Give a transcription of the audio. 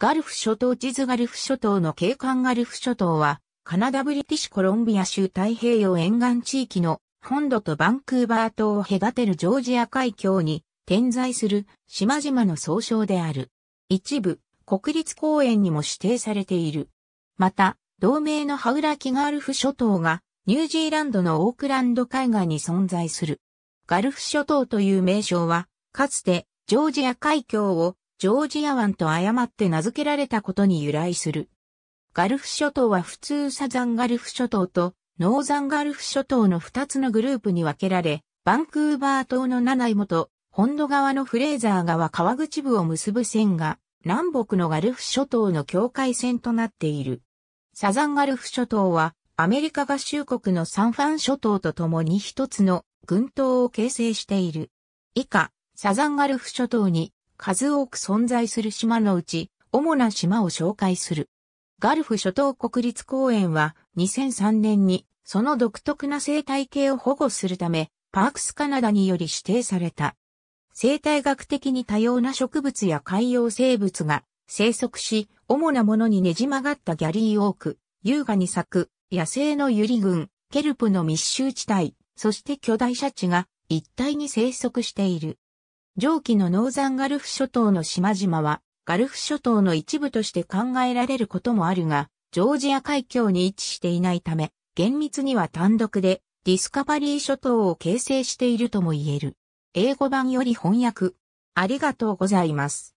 ガルフ諸島地図ガルフ諸島の景観ガルフ諸島は、カナダブリティッシュコロンビア州太平洋沿岸地域の本土とバンクーバー島を隔てるジョージア海峡に点在する島々の総称である。一部、国立公園にも指定されている。また、同盟のハウラキガルフ諸島がニュージーランドのオークランド海岸に存在する。ガルフ諸島という名称は、かつてジョージア海峡をジョージア湾と誤って名付けられたことに由来する。ガルフ諸島は普通サザンガルフ諸島とノーザンガルフ諸島の2つのグループに分けられ、バンクーバー島のナナイモと本土側のフレーザー川川口部を結ぶ線が南北のガルフ諸島の境界線となっている。サザンガルフ諸島はアメリカ合衆国のサンファン諸島と共に一つの群島を形成している。以下、サザンガルフ諸島に数多く存在する島のうち、主な島を紹介する。ガルフ諸島国立公園は2003年にその独特な生態系を保護するため、パークスカナダにより指定された。生態学的に多様な植物や海洋生物が生息し、主なものにねじ曲がったギャリーオーク、優雅に咲く、野生のユリ群、ケルプの密集地帯、そして巨大シャチが一体に生息している。上記のノーザンガルフ諸島の島々は、ガルフ諸島の一部として考えられることもあるが、ジョージア海峡に位置していないため、厳密には単独で、ディスカバリー諸島を形成しているとも言える。英語版より翻訳。ありがとうございます。